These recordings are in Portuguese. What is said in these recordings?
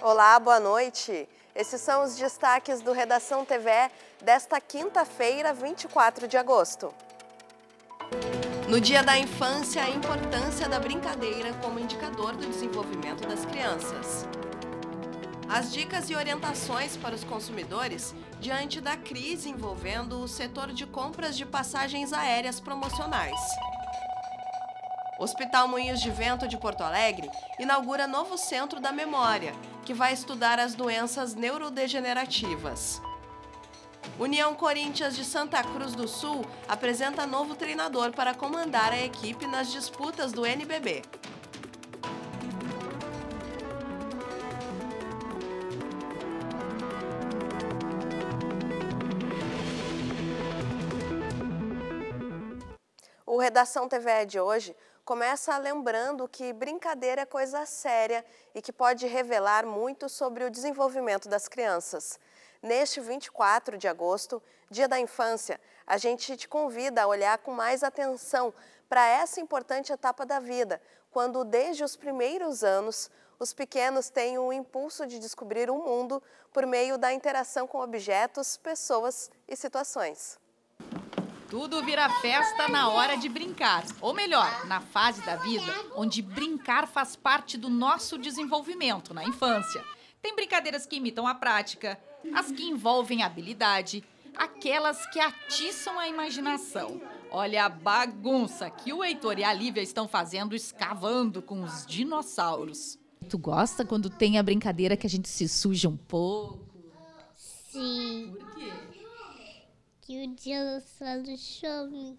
Olá, boa noite. Esses são os destaques do Redação TV desta quinta-feira, 24 de agosto. No Dia da Infância, a importância da brincadeira como indicador do desenvolvimento das crianças. As dicas e orientações para os consumidores diante da crise envolvendo o setor de compras de passagens aéreas promocionais. Hospital Moinhos de Vento de Porto Alegre inaugura novo Centro da Memória, que vai estudar as doenças neurodegenerativas. União Corinthians de Santa Cruz do Sul apresenta novo treinador para comandar a equipe nas disputas do NBB. O Redação TVE de hoje começa lembrando que brincadeira é coisa séria e que pode revelar muito sobre o desenvolvimento das crianças. Neste 24 de agosto, Dia da Infância, a gente te convida a olhar com mais atenção para essa importante etapa da vida, quando desde os primeiros anos os pequenos têm o impulso de descobrir o um mundo por meio da interação com objetos, pessoas e situações. Tudo vira festa na hora de brincar. Ou melhor, na fase da vida onde brincar faz parte do nosso desenvolvimento na infância. Tem brincadeiras que imitam a prática, as que envolvem habilidade, aquelas que atiçam a imaginação. Olha a bagunça que o Heitor e a Lívia estão fazendo escavando com os dinossauros. Tu gosta quando tem a brincadeira que a gente se suja um pouco? Sim. Por quê? que o dinossauro some.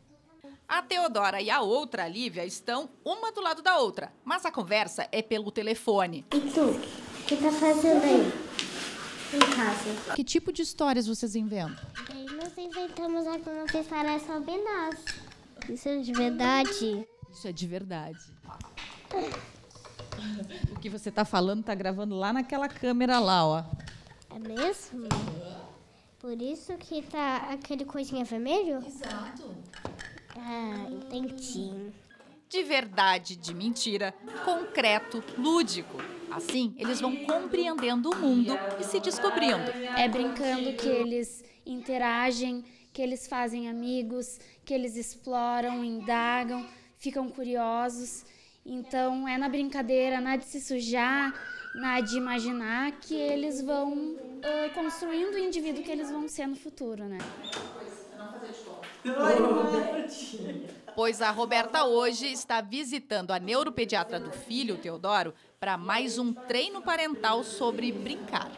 A Teodora e a outra, a Lívia, estão uma do lado da outra, mas a conversa é pelo telefone. E tu, o que tá fazendo aí? Em casa. Que tipo de histórias vocês inventam? Aí nós inventamos algumas histórias não é sobre nós. Isso é de verdade. Isso é de verdade. O que você tá falando tá gravando lá naquela câmera lá, ó. É mesmo? Por isso que tá aquele coisinha vermelho? Exato. Ah, entendi. De verdade, de mentira, concreto, lúdico. Assim, eles vão compreendendo o mundo e se descobrindo. É brincando que eles interagem, que eles fazem amigos, que eles exploram, indagam, ficam curiosos. Então, é na brincadeira, na de se sujar, na de imaginar que eles vão uh, construindo o indivíduo que eles vão ser no futuro, né? Pois a Roberta hoje está visitando a neuropediatra do filho, Teodoro, para mais um treino parental sobre brincar.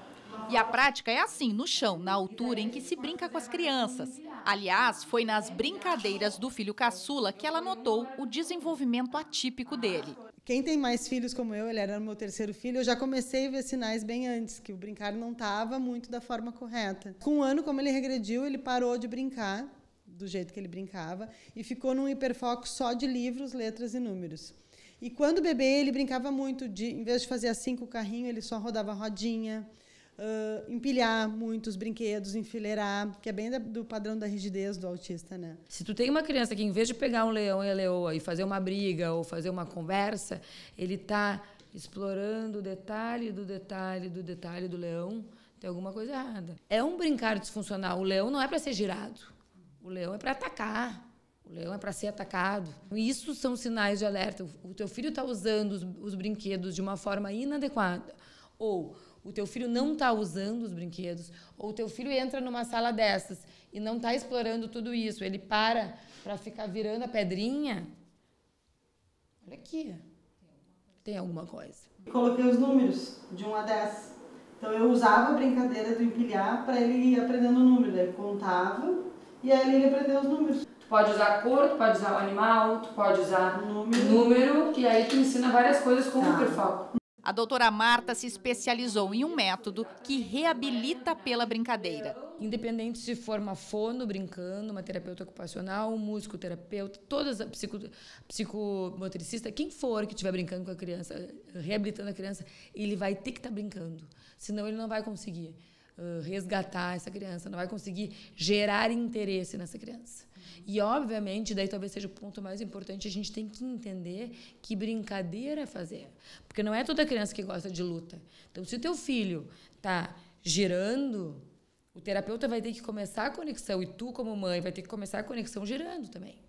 E a prática é assim, no chão, na altura em que se brinca com as crianças. Aliás, foi nas brincadeiras do filho caçula que ela notou o desenvolvimento atípico dele quem tem mais filhos como eu, ele era meu terceiro filho, eu já comecei a ver sinais bem antes, que o brincar não estava muito da forma correta. Com um ano, como ele regrediu, ele parou de brincar do jeito que ele brincava e ficou num hiperfoco só de livros, letras e números. E quando bebê, ele brincava muito de, em vez de fazer assim com o carrinho, ele só rodava rodinha, uh, empilhar muitos brinquedos, enfileirar, que é bem da, do padrão da rigidez do autista, né? Se tu tem uma criança que, em vez de pegar um leão e a leoa e fazer uma briga ou fazer uma conversa, ele está explorando o detalhe do detalhe do detalhe do leão, tem alguma coisa errada. É um brincar disfuncional. O leão não é para ser girado. O leão é para atacar. O leão é para ser atacado. Isso são sinais de alerta. O teu filho está usando os, os, brinquedos de uma forma inadequada. Ou o teu filho não está usando os brinquedos, ou o teu filho entra numa sala dessas e não está explorando tudo isso, ele para para ficar virando a pedrinha, olha aqui, tem alguma coisa. Coloquei os números de 1 a 10. Então eu usava a brincadeira do empilhar para ele ir aprendendo o número, ele contava e aí ele aprendeu os números. Tu pode usar a cor, tu pode usar o animal, tu pode usar número, número e aí tu ensina várias coisas como tá. hiperfoco. A doutora Marta se especializou em um método que reabilita pela brincadeira. Independente se for uma fono brincando, uma terapeuta ocupacional, um músico terapeuta, todas a psico, psicomotricista, quem for que estiver brincando com a criança, reabilitando a criança, ele vai ter que estar tá brincando, senão ele não vai conseguir resgatar essa criança, não vai conseguir gerar interesse nessa criança. E, obviamente, daí talvez seja o ponto mais importante, a gente tem que entender que brincadeira fazer. Porque não é toda criança que gosta de luta. Então, se o teu filho tá girando, o terapeuta vai ter que começar a conexão e tu, como mãe, vai ter que começar a conexão girando também.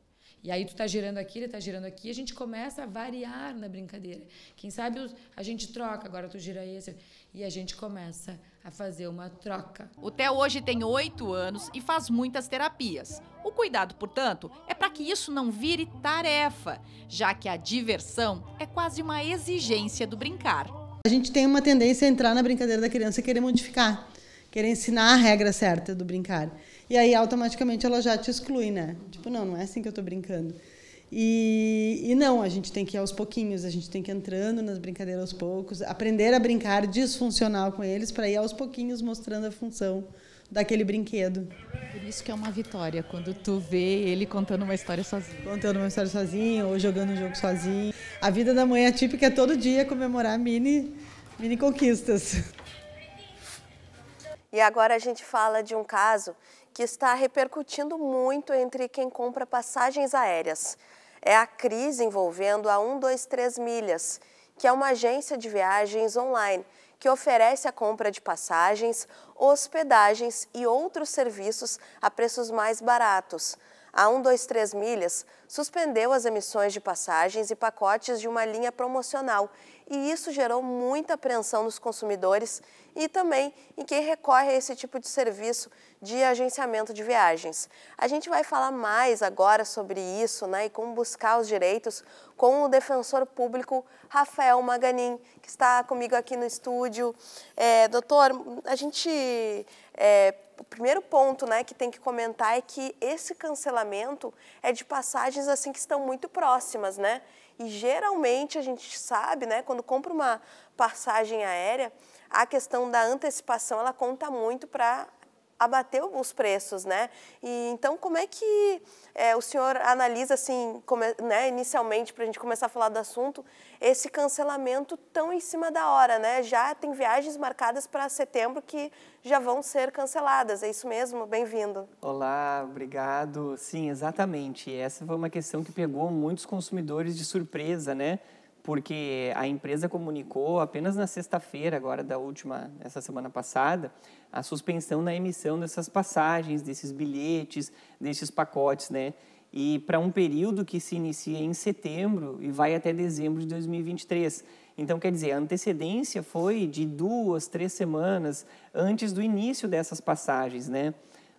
E aí tu tá girando aqui, ele tá girando aqui, a gente começa a variar na brincadeira. Quem sabe a gente troca, agora tu gira esse. E a gente começa a fazer uma troca. O Theo hoje tem oito anos e faz muitas terapias. O cuidado, portanto, é para que isso não vire tarefa, já que a diversão é quase uma exigência do brincar. A gente tem uma tendência a entrar na brincadeira da criança e querer modificar querer ensinar a regra certa do brincar. E aí automaticamente ela já te exclui, né? Tipo, não, não é assim que eu estou brincando. E, e, não, a gente tem que ir aos pouquinhos, a gente tem que ir entrando nas brincadeiras aos poucos, aprender a brincar disfuncional com eles para ir aos pouquinhos mostrando a função daquele brinquedo. Por isso que é uma vitória quando tu vê ele contando uma história sozinho. Contando uma história sozinho ou jogando um jogo sozinho. A vida da mãe atípica é, é todo dia comemorar mini mini conquistas. E agora a gente fala de um caso que está repercutindo muito entre quem compra passagens aéreas. É a crise envolvendo a 123 Milhas, que é uma agência de viagens online que oferece a compra de passagens, hospedagens e outros serviços a preços mais baratos. A 123 Milhas suspendeu as emissões de passagens e pacotes de uma linha promocional e isso gerou muita apreensão nos consumidores e também em quem recorre a esse tipo de serviço de agenciamento de viagens. A gente vai falar mais agora sobre isso né, e como buscar os direitos com o defensor público Rafael Maganin, que está comigo aqui no estúdio. É, doutor, a gente. É, o primeiro ponto né, que tem que comentar é que esse cancelamento é de passagens assim que estão muito próximas, né? E geralmente a gente sabe, né, quando compra uma passagem aérea, a questão da antecipação ela conta muito para abateu os preços, né? E então como é que é, o senhor analisa assim, né, inicialmente para a gente começar a falar do assunto, esse cancelamento tão em cima da hora, né? Já tem viagens marcadas para setembro que já vão ser canceladas, é isso mesmo? Bem-vindo. Olá, obrigado. Sim, exatamente. Essa foi uma questão que pegou muitos consumidores de surpresa, né? porque a empresa comunicou apenas na sexta-feira, agora da última, essa semana passada, a suspensão na emissão dessas passagens, desses bilhetes, desses pacotes, né? E para um período que se inicia em setembro e vai até dezembro de 2023. Então, quer dizer, a antecedência foi de duas, três semanas antes do início dessas passagens, né?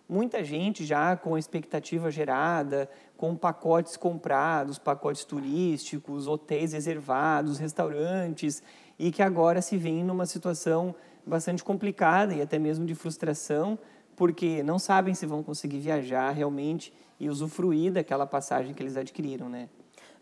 Muita gente já com a expectativa gerada, com pacotes comprados, pacotes turísticos, hotéis reservados, restaurantes, e que agora se vem numa situação bastante complicada e até mesmo de frustração, porque não sabem se vão conseguir viajar realmente e usufruir daquela passagem que eles adquiriram, né?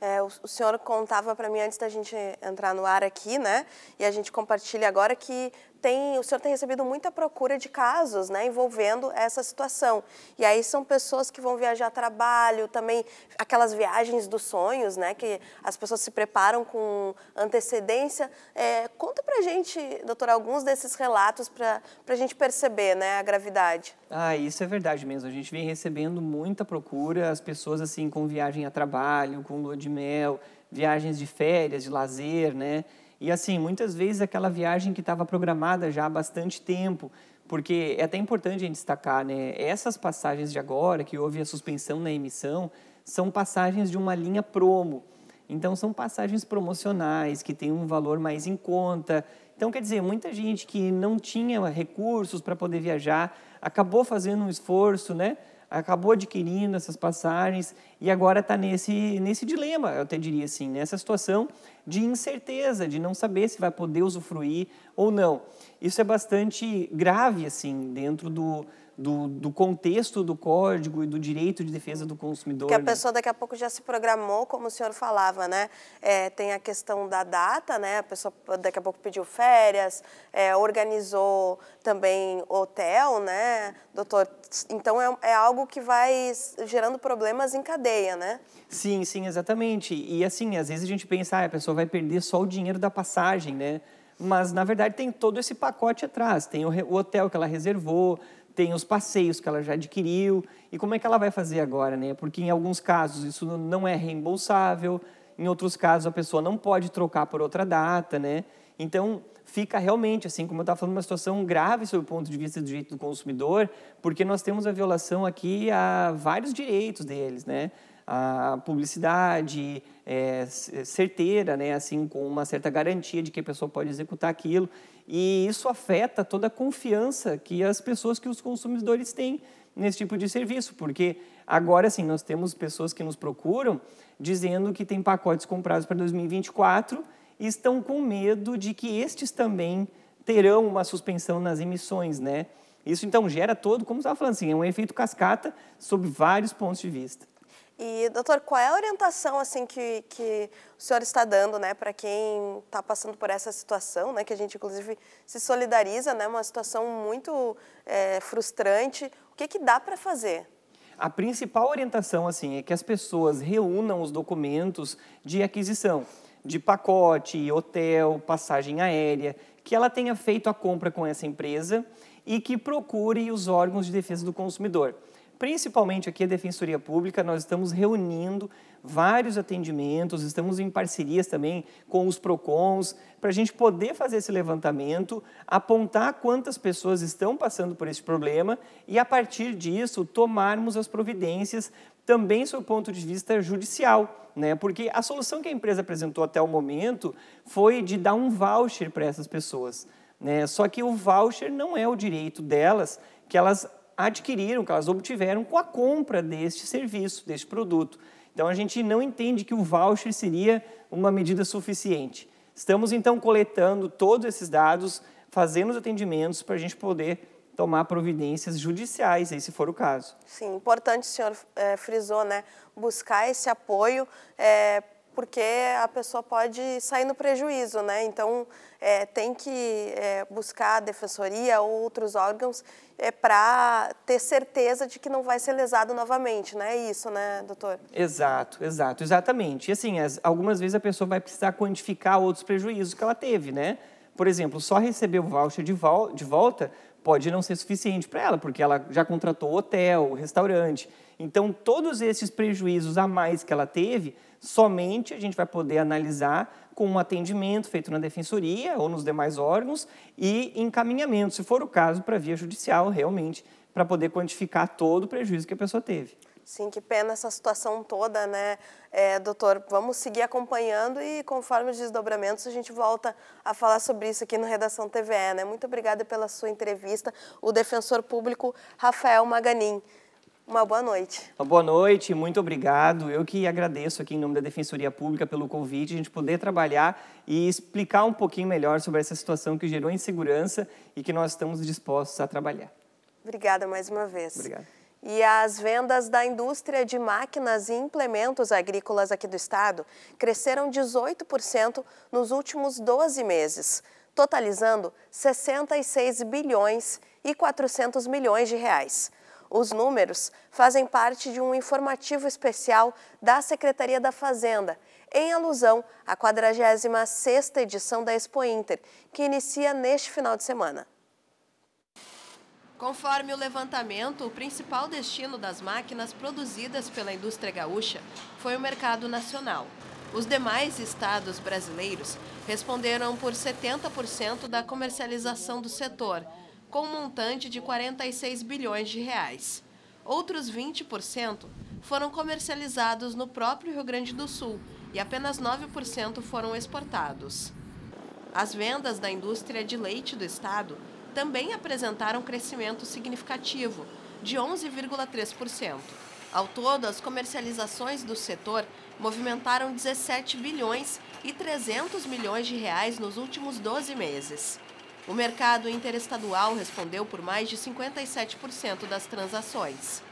É, o, o, senhor contava para mim antes da gente entrar no ar aqui, né? E a gente compartilha agora que tem, o senhor tem recebido muita procura de casos né, envolvendo essa situação. E aí são pessoas que vão viajar a trabalho, também aquelas viagens dos sonhos, né, que as pessoas se preparam com antecedência. É, conta pra gente, doutora, alguns desses relatos para a gente perceber né, a gravidade. Ah, isso é verdade mesmo. A gente vem recebendo muita procura, as pessoas assim com viagem a trabalho, com lua de mel, viagens de férias, de lazer, né? E assim, muitas vezes aquela viagem que estava programada já há bastante tempo, porque é até importante a gente destacar, né? Essas passagens de agora, que houve a suspensão na emissão, são passagens de uma linha promo. Então, são passagens promocionais, que têm um valor mais em conta. Então, quer dizer, muita gente que não tinha recursos para poder viajar, acabou fazendo um esforço, né? acabou adquirindo essas passagens e agora está nesse, nesse dilema, eu até diria assim, nessa situação de incerteza, de não saber se vai poder usufruir ou não. Isso é bastante grave, assim, dentro do, do, do contexto do código e do direito de defesa do consumidor. Que a né? pessoa daqui a pouco já se programou, como o senhor falava, né? É, tem a questão da data, né? A pessoa daqui a pouco pediu férias, é, organizou também hotel, né, doutor? Então é, é algo que vai gerando problemas em cadeia, né? Sim, sim, exatamente. E assim, às vezes a gente pensa, ah, a pessoa vai perder só o dinheiro da passagem, né? Mas na verdade tem todo esse pacote atrás, tem o, o hotel que ela reservou, tem os passeios que ela já adquiriu e como é que ela vai fazer agora, né? Porque em alguns casos isso não é reembolsável, em outros casos a pessoa não pode trocar por outra data, né? Então fica realmente assim, como eu estava falando, uma situação grave sob o ponto de vista do direito do consumidor, porque nós temos a violação aqui a vários direitos deles, né? A publicidade é, certeira, né? Assim com uma certa garantia de que a pessoa pode executar aquilo e isso afeta toda a confiança que as pessoas que os consumidores têm nesse tipo de serviço, porque agora sim nós temos pessoas que nos procuram dizendo que tem pacotes comprados para 2024 e estão com medo de que estes também terão uma suspensão nas emissões, né? Isso então gera todo, como estava falando assim, é um efeito cascata sob vários pontos de vista. E, doutor, qual é a orientação assim que, que o senhor está dando né, para quem está passando por essa situação, né, que a gente, inclusive, se solidariza, né, uma situação muito é, frustrante? O que, que dá para fazer? A principal orientação assim é que as pessoas reúnam os documentos de aquisição, de pacote, hotel, passagem aérea, que ela tenha feito a compra com essa empresa e que procure os órgãos de defesa do consumidor principalmente aqui a Defensoria Pública, nós estamos reunindo vários atendimentos, estamos em parcerias também com os PROCONs, para a gente poder fazer esse levantamento, apontar quantas pessoas estão passando por esse problema e, a partir disso, tomarmos as providências também sob o ponto de vista judicial, né? porque a solução que a empresa apresentou até o momento foi de dar um voucher para essas pessoas. Né? Só que o voucher não é o direito delas que elas adquiriram, que elas obtiveram com a compra deste serviço, deste produto. Então a gente não entende que o voucher seria uma medida suficiente. Estamos então coletando todos esses dados, fazendo os atendimentos para a gente poder tomar providências judiciais, aí, se for o caso. Sim, importante, o senhor é, frisou, né? buscar esse apoio é, porque a pessoa pode sair no prejuízo, né? Então, é, tem que é, buscar a defensoria ou outros órgãos é, para ter certeza de que não vai ser lesado novamente, não né? é isso, né, doutor? Exato, exato, exatamente. E assim, as, algumas vezes a pessoa vai precisar quantificar outros prejuízos que ela teve, né? Por exemplo, só receber o voucher de, vol de volta pode não ser suficiente para ela, porque ela já contratou hotel, restaurante. Então, todos esses prejuízos a mais que ela teve, somente a gente vai poder analisar com um atendimento feito na defensoria ou nos demais órgãos e encaminhamento, se for o caso, para via judicial, realmente, para poder quantificar todo o prejuízo que a pessoa teve. Sim, que pena essa situação toda, né, é, doutor? Vamos seguir acompanhando e conforme os desdobramentos a gente volta a falar sobre isso aqui no Redação TVE, né? Muito obrigada pela sua entrevista, o defensor público Rafael Maganin. Uma boa noite. Uma boa noite, muito obrigado. Eu que agradeço aqui em nome da Defensoria Pública pelo convite, a gente poder trabalhar e explicar um pouquinho melhor sobre essa situação que gerou insegurança e que nós estamos dispostos a trabalhar. Obrigada mais uma vez. Obrigado. E as vendas da indústria de máquinas e implementos agrícolas aqui do estado cresceram 18% nos últimos 12 meses, totalizando 66 bilhões e 400 milhões de reais. Os números fazem parte de um informativo especial da Secretaria da Fazenda, em alusão à 46ª edição da Expo Inter, que inicia neste final de semana. Conforme o levantamento, o principal destino das máquinas produzidas pela indústria gaúcha foi o mercado nacional. Os demais estados brasileiros responderam por 70% da comercialização do setor, com um montante de 46 bilhões de reais. Outros 20% foram comercializados no próprio Rio Grande do Sul e apenas 9% foram exportados. As vendas da indústria de leite do estado também apresentaram crescimento significativo, de 11,3%. Ao todo, as comercializações do setor movimentaram 17 bilhões e 300 milhões de reais nos últimos 12 meses. O mercado interestadual respondeu por mais de 57% das transações.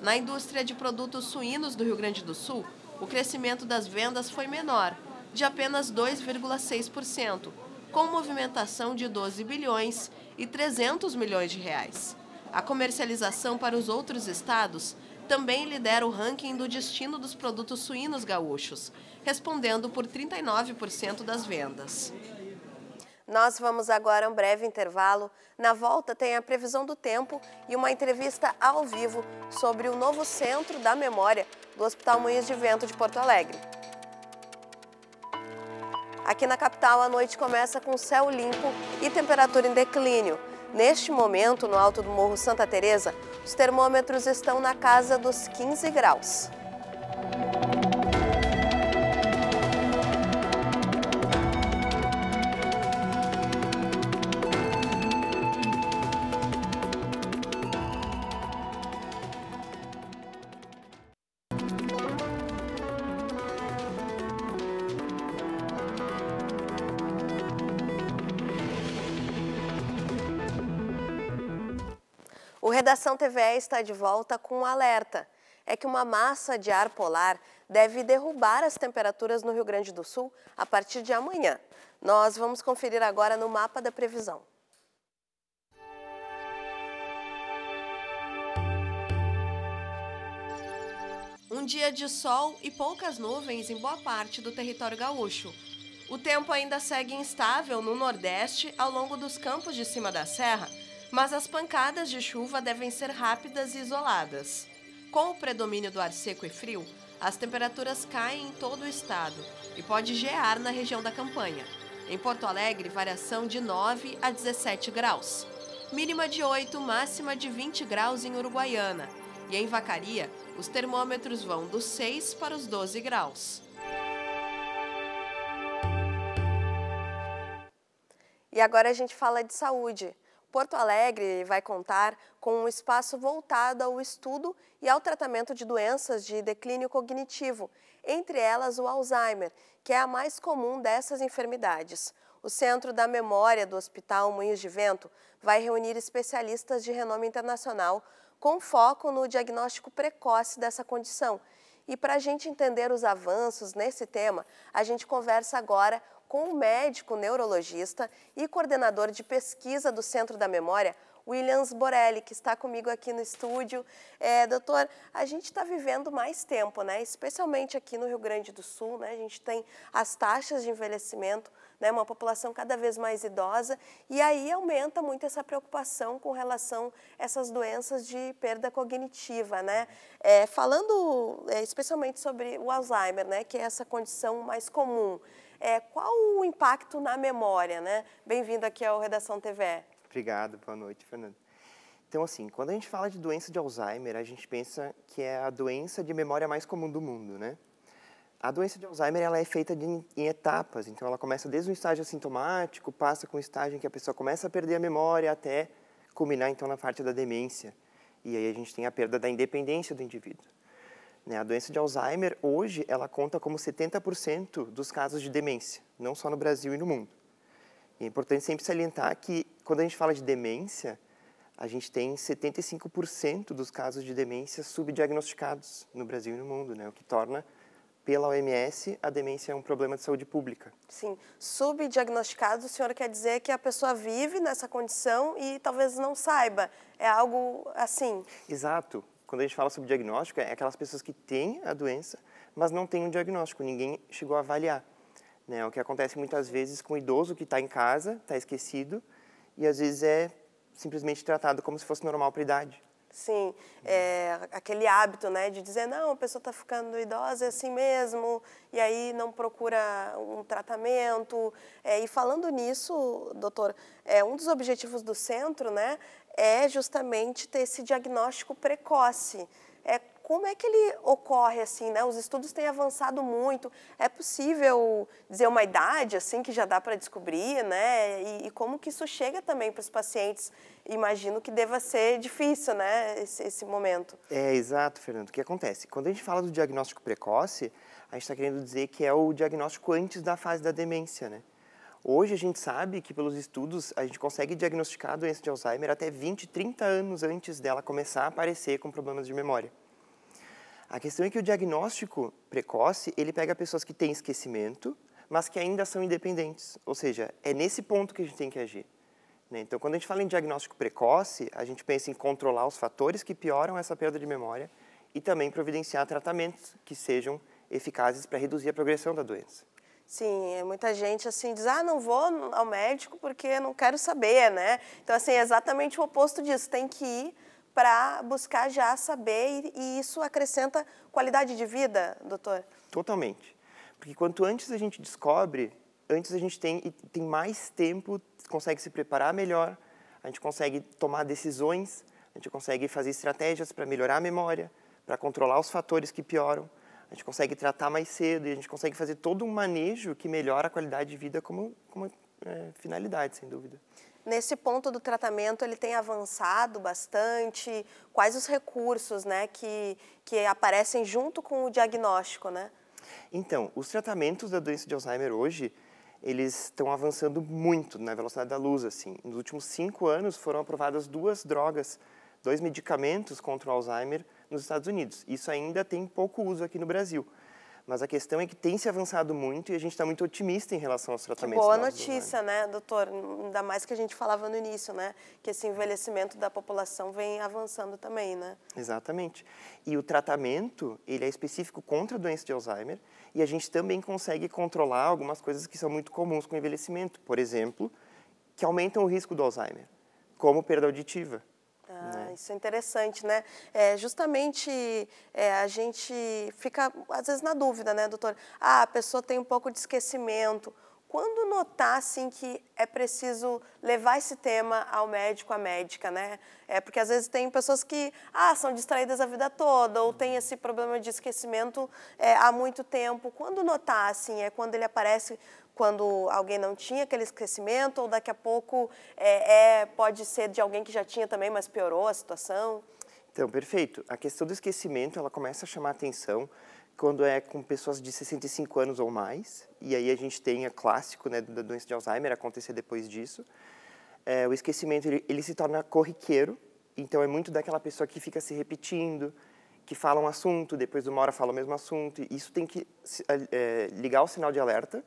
Na indústria de produtos suínos do Rio Grande do Sul, o crescimento das vendas foi menor, de apenas 2,6%, com movimentação de 12 bilhões e 300 milhões de reais. A comercialização para os outros estados também lidera o ranking do destino dos produtos suínos gaúchos, respondendo por 39% das vendas. Nós vamos agora a um breve intervalo. Na volta tem a previsão do tempo e uma entrevista ao vivo sobre o novo Centro da Memória do Hospital Moinhos de Vento de Porto Alegre. Aqui na capital, a noite começa com céu limpo e temperatura em declínio. Neste momento, no alto do Morro Santa Teresa, os termômetros estão na casa dos 15 graus. TVE está de volta com um alerta. É que uma massa de ar polar deve derrubar as temperaturas no Rio Grande do Sul a partir de amanhã. Nós vamos conferir agora no mapa da previsão. Um dia de sol e poucas nuvens em boa parte do território gaúcho. O tempo ainda segue instável no Nordeste ao longo dos campos de cima da serra mas as pancadas de chuva devem ser rápidas e isoladas. Com o predomínio do ar seco e frio, as temperaturas caem em todo o estado e pode gear na região da campanha. Em Porto Alegre, variação de 9 a 17 graus. Mínima de 8, máxima de 20 graus em Uruguaiana. E em Vacaria, os termômetros vão dos 6 para os 12 graus. E agora a gente fala de saúde. Porto Alegre vai contar com um espaço voltado ao estudo e ao tratamento de doenças de declínio cognitivo, entre elas o Alzheimer, que é a mais comum dessas enfermidades. O Centro da Memória do Hospital Moinhos de Vento vai reunir especialistas de renome internacional com foco no diagnóstico precoce dessa condição. E para a gente entender os avanços nesse tema, a gente conversa agora com o médico neurologista e coordenador de pesquisa do Centro da Memória, Williams Borelli, que está comigo aqui no estúdio. É, doutor, a gente está vivendo mais tempo, né? especialmente aqui no Rio Grande do Sul, né? a gente tem as taxas de envelhecimento, né? uma população cada vez mais idosa, e aí aumenta muito essa preocupação com relação a essas doenças de perda cognitiva. Né? É, falando é, especialmente sobre o Alzheimer, né? que é essa condição mais comum. É, qual o impacto na memória, né? Bem-vindo aqui ao Redação TV. Obrigado, boa noite, Fernando. Então, assim, quando a gente fala de doença de Alzheimer, a gente pensa que é a doença de memória mais comum do mundo, né? A doença de Alzheimer ela é feita de, em etapas, então ela começa desde um estágio sintomático, passa com o um estágio em que a pessoa começa a perder a memória até culminar então na parte da demência. E aí a gente tem a perda da independência do indivíduo. Né? A doença de Alzheimer, hoje, ela conta como 70% dos casos de demência, não só no Brasil e no mundo. E é importante sempre salientar que, quando a gente fala de demência, a gente tem 75% dos casos de demência subdiagnosticados no Brasil e no mundo, né? o que torna, pela OMS, a demência um problema de saúde pública. Sim. Subdiagnosticado, o senhor quer dizer que a pessoa vive nessa condição e talvez não saiba. É algo assim? Exato. Quando a gente fala sobre diagnóstico, é aquelas pessoas que têm a doença, mas não têm um diagnóstico, ninguém chegou a avaliar. Né? O que acontece muitas vezes com o idoso que está em casa, está esquecido, e às vezes é simplesmente tratado como se fosse normal para a idade. Sim, é, aquele hábito né, de dizer, não, a pessoa está ficando idosa, é assim mesmo, e aí não procura um tratamento. É, e falando nisso, doutor, é, um dos objetivos do centro né, é justamente ter esse diagnóstico precoce. É, como é que ele ocorre assim, né? Os estudos têm avançado muito. É possível dizer uma idade assim que já dá para descobrir, né? E, e, como que isso chega também para os pacientes? Imagino que deva ser difícil, né? Esse, esse momento. É exato, Fernando. O que acontece? Quando a gente fala do diagnóstico precoce, a gente está querendo dizer que é o diagnóstico antes da fase da demência, né? Hoje a gente sabe que pelos estudos a gente consegue diagnosticar a doença de Alzheimer até 20, 30 anos antes dela começar a aparecer com problemas de memória. A questão é que o diagnóstico precoce, ele pega pessoas que têm esquecimento, mas que ainda são independentes, ou seja, é nesse ponto que a gente tem que agir. Né? Então, quando a gente fala em diagnóstico precoce, a gente pensa em controlar os fatores que pioram essa perda de memória e também providenciar tratamentos que sejam eficazes para reduzir a progressão da doença. Sim, é, muita gente assim diz, ah, não vou ao médico porque não quero saber, né? Então, assim, é exatamente o oposto disso. Tem que ir para buscar já saber e isso acrescenta qualidade de vida, doutor? Totalmente. Porque quanto antes a gente descobre, antes a gente tem, tem mais tempo, consegue se preparar melhor, a gente consegue tomar decisões, a gente consegue fazer estratégias para melhorar a memória, para controlar os fatores que pioram a gente consegue tratar mais cedo e a gente consegue fazer todo um manejo que melhora a qualidade de vida como, como é, finalidade, sem dúvida. Nesse ponto do tratamento, ele tem avançado bastante? Quais os recursos né, que, que aparecem junto com o diagnóstico, né? Então, os tratamentos da doença de Alzheimer hoje, eles estão avançando muito na velocidade da luz, assim. Nos últimos cinco anos foram aprovadas duas drogas, dois medicamentos contra o Alzheimer, nos Estados Unidos. Isso ainda tem pouco uso aqui no Brasil. Mas a questão é que tem se avançado muito e a gente está muito otimista em relação aos tratamentos. Que boa notícia, né, doutor? Ainda mais que a gente falava no início, né? Que esse envelhecimento da população vem avançando também, né? Exatamente. E o tratamento, ele é específico contra a doença de Alzheimer e a gente também consegue controlar algumas coisas que são muito comuns com o envelhecimento. Por exemplo, que aumentam o risco do Alzheimer, como perda auditiva. É. Ah, isso é interessante, né? É, justamente é, a gente fica, às vezes, na dúvida, né, doutor? Ah, a pessoa tem um pouco de esquecimento. Quando notar, assim, que é preciso levar esse tema ao médico, à médica, né? É porque às vezes tem pessoas que, ah, são distraídas a vida toda ou tem esse problema de esquecimento é, há muito tempo. Quando notar, assim, é quando ele aparece quando alguém não tinha aquele esquecimento, ou daqui a pouco é, é, pode ser de alguém que já tinha também, mas piorou a situação? Então, perfeito. A questão do esquecimento, ela começa a chamar atenção quando é com pessoas de 65 anos ou mais, e aí a gente tem a clássico né, da doença de Alzheimer acontecer depois disso. É, o esquecimento, ele, ele se torna corriqueiro, então é muito daquela pessoa que fica se repetindo, que fala um assunto, depois de uma hora fala o mesmo assunto. Isso tem que é, é, ligar o sinal de alerta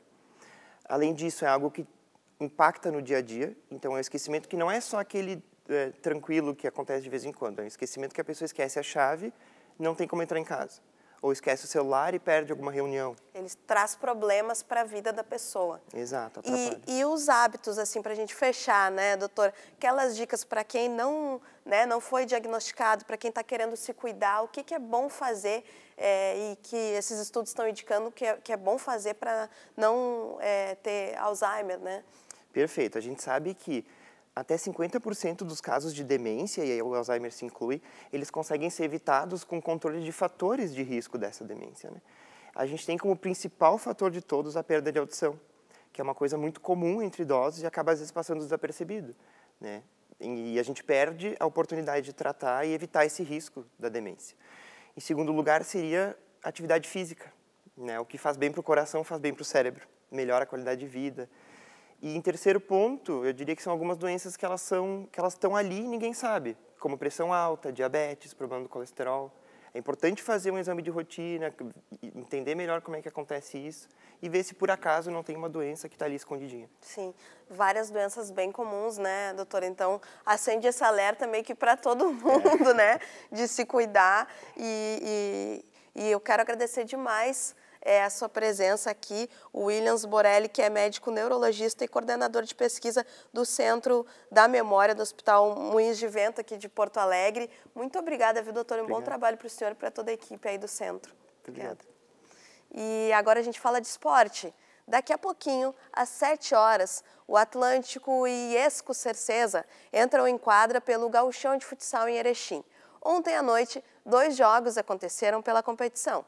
Além disso, é algo que impacta no dia a dia. Então, é um esquecimento que não é só aquele é, tranquilo que acontece de vez em quando. É um esquecimento que a pessoa esquece a chave, não tem como entrar em casa ou esquece o celular e perde alguma reunião. Ele traz problemas para a vida da pessoa. Exato, E, e os hábitos, assim, para a gente fechar, né, doutor? Aquelas dicas para quem não, né, não foi diagnosticado, para quem está querendo se cuidar, o que, que é bom fazer é, e que esses estudos estão indicando que é, que é bom fazer para não é, ter Alzheimer, né? Perfeito. A gente sabe que até 50% dos casos de demência, e aí o Alzheimer se inclui, eles conseguem ser evitados com controle de fatores de risco dessa demência. Né? A gente tem como principal fator de todos a perda de audição, que é uma coisa muito comum entre idosos e acaba às vezes passando desapercebido. Né? E a gente perde a oportunidade de tratar e evitar esse risco da demência. Em segundo lugar, seria atividade física. Né? O que faz bem para o coração faz bem para o cérebro, melhora a qualidade de vida, e em terceiro ponto, eu diria que são algumas doenças que elas são que elas estão ali e ninguém sabe, como pressão alta, diabetes, problema do colesterol. É importante fazer um exame de rotina, entender melhor como é que acontece isso e ver se por acaso não tem uma doença que está ali escondidinha. Sim, várias doenças bem comuns, né, doutora? Então, acende esse alerta meio que para todo mundo, é. né, de se cuidar. E, e, e eu quero agradecer demais é a sua presença aqui, o Williams Borelli, que é médico neurologista e coordenador de pesquisa do Centro da Memória do Hospital Moinhos de Vento aqui de Porto Alegre. Muito obrigada, viu, doutor? Um Obrigado. bom trabalho para o senhor e para toda a equipe aí do centro. Obrigada. É. E agora a gente fala de esporte. Daqui a pouquinho, às 7 horas, o Atlântico e Esco Cercesa entram em quadra pelo gauchão de futsal em Erechim. Ontem à noite, dois jogos aconteceram pela competição.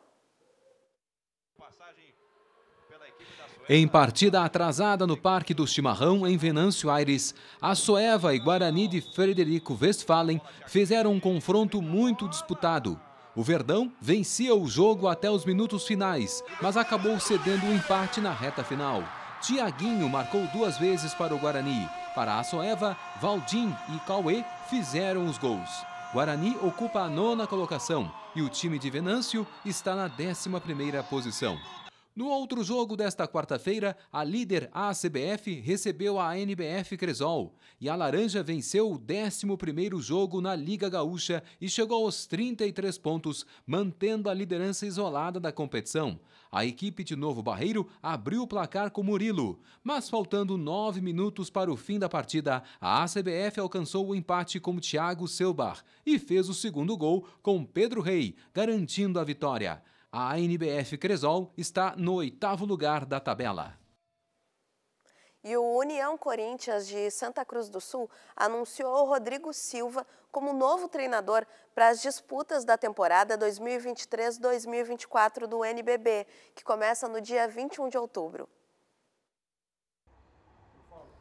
Em partida atrasada no Parque do Chimarrão, em Venâncio Aires, a Soeva e Guarani de Frederico Westphalen fizeram um confronto muito disputado. O Verdão vencia o jogo até os minutos finais, mas acabou cedendo o um empate na reta final. Tiaguinho marcou duas vezes para o Guarani. Para a Soeva, Valdim e Cauê fizeram os gols. Guarani ocupa a nona colocação e o time de Venâncio está na 11 primeira posição. No outro jogo desta quarta-feira, a líder ACBF recebeu a NBF Cresol e a Laranja venceu o 11º jogo na Liga Gaúcha e chegou aos 33 pontos, mantendo a liderança isolada da competição. A equipe de Novo Barreiro abriu o placar com Murilo, mas faltando nove minutos para o fim da partida, a ACBF alcançou o empate com Thiago Selbar e fez o segundo gol com Pedro Rei, garantindo a vitória. A ANBF Cresol está no oitavo lugar da tabela. E o União Corinthians de Santa Cruz do Sul anunciou Rodrigo Silva como novo treinador para as disputas da temporada 2023-2024 do NBB, que começa no dia 21 de outubro.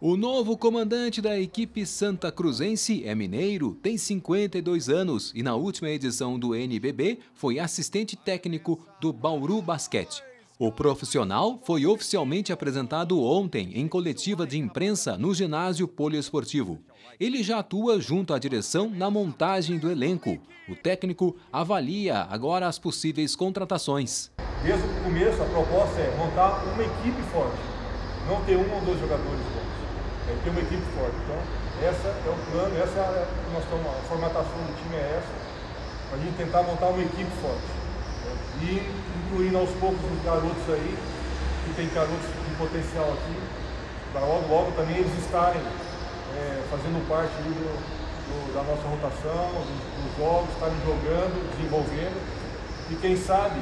O novo comandante da equipe Santa Cruzense é mineiro, tem 52 anos e na última edição do NBB foi assistente técnico do Bauru Basquete. O profissional foi oficialmente apresentado ontem em coletiva de imprensa no ginásio poliesportivo. Ele já atua junto à direção na montagem do elenco. O técnico avalia agora as possíveis contratações. Desde o começo, a proposta é montar uma equipe forte, não ter um ou dois jogadores é, ter uma equipe forte. Então, essa é o plano, essa é, nós a formatação do time é essa, para a gente tentar montar uma equipe forte. Né? E incluindo aos poucos os garotos aí, que tem garotos de potencial aqui, para logo, logo também eles estarem é, fazendo parte do, do, da nossa rotação, dos, dos jogos, estarem jogando, desenvolvendo. E quem sabe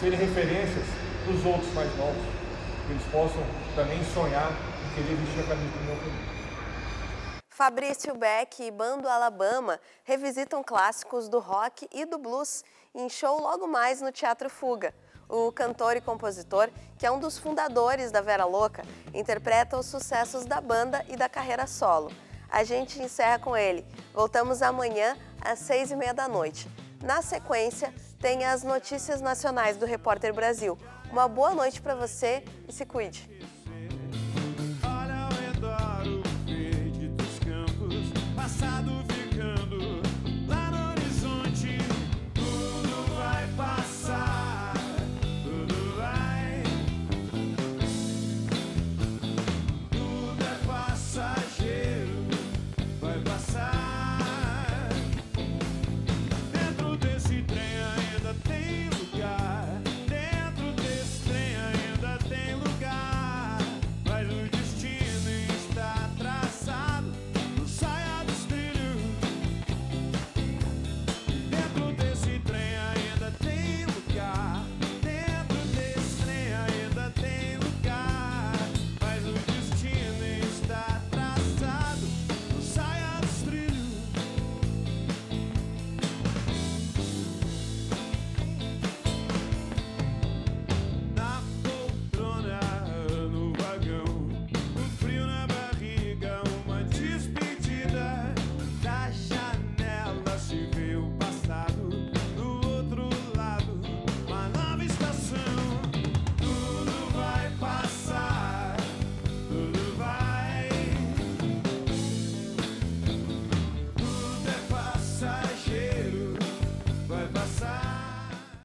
serem referências para os outros mais novos, que eles possam também sonhar querer vestir a camisa do meu Fabrício Beck e Bando Alabama revisitam clássicos do rock e do blues em show logo mais no Teatro Fuga. O cantor e compositor, que é um dos fundadores da Vera Louca, interpreta os sucessos da banda e da carreira solo. A gente encerra com ele. Voltamos amanhã às seis e meia da noite. Na sequência, tem as notícias nacionais do Repórter Brasil. Uma boa noite para você e se cuide.